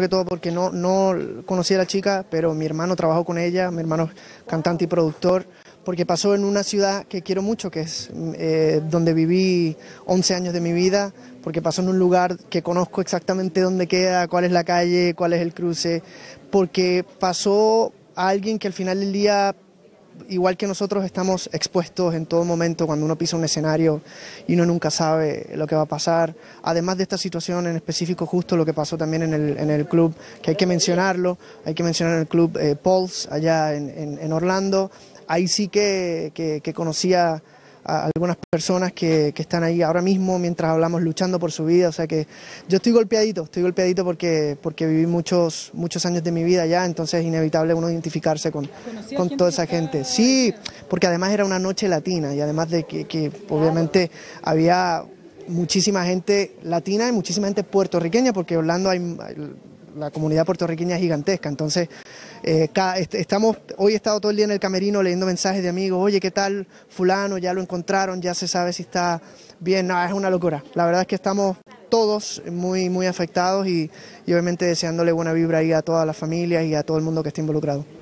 que todo porque no, no conocí a la chica, pero mi hermano trabajó con ella, mi hermano es cantante y productor, porque pasó en una ciudad que quiero mucho, que es eh, donde viví 11 años de mi vida, porque pasó en un lugar que conozco exactamente dónde queda, cuál es la calle, cuál es el cruce, porque pasó a alguien que al final del día igual que nosotros estamos expuestos en todo momento cuando uno pisa un escenario y uno nunca sabe lo que va a pasar. Además de esta situación en específico, justo lo que pasó también en el, en el club, que hay que mencionarlo, hay que mencionar el club eh, Pauls allá en, en, Orlando. Ahí sí que, que conocía algunas personas que, que, están ahí ahora mismo mientras hablamos luchando por su vida. O sea que yo estoy golpeadito, estoy golpeadito porque, porque viví muchos, muchos años de mi vida ya, entonces es inevitable uno identificarse con, toda esa gente. Sí, porque además era una noche latina y además de que, obviamente había muchísima gente latina y muchísima gente puertorriqueña, porque hablando hay la comunidad puertorriqueña es gigantesca, entonces eh, estamos, hoy he estado todo el día en el camerino leyendo mensajes de amigos, oye, ¿qué tal fulano? Ya lo encontraron, ya se sabe si está bien. No, es una locura. La verdad es que estamos todos muy, muy afectados y, obviamente deseándole buena vibra ahí a todas las familias y a todo el mundo que esté involucrado.